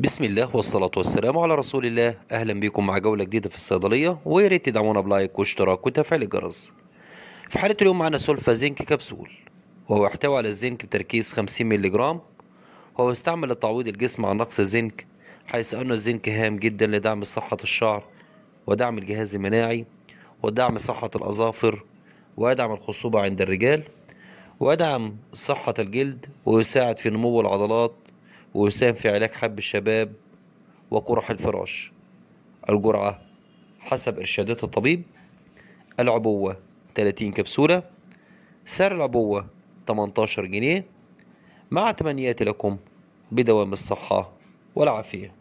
بسم الله والصلاة والسلام على رسول الله أهلا بكم مع جولة جديدة في الصيدلية ويا ريت تدعمونا بلايك واشتراك وتفعيل الجرس في حالة اليوم معنا سولفا زنك كبسول وهو يحتوي على الزنك بتركيز 50 جرام وهو يستعمل لتعويض الجسم عن نقص الزنك حيث أن الزنك هام جدا لدعم صحة الشعر ودعم الجهاز المناعي ودعم صحة الأظافر ويدعم الخصوبة عند الرجال ويدعم صحة الجلد ويساعد في نمو العضلات وساهم في علاج حب الشباب وقرح الفراش الجرعة حسب إرشادات الطبيب العبوة 30 كبسولة سعر العبوة 18 جنيه مع تمنياتي لكم بدوام الصحة والعافية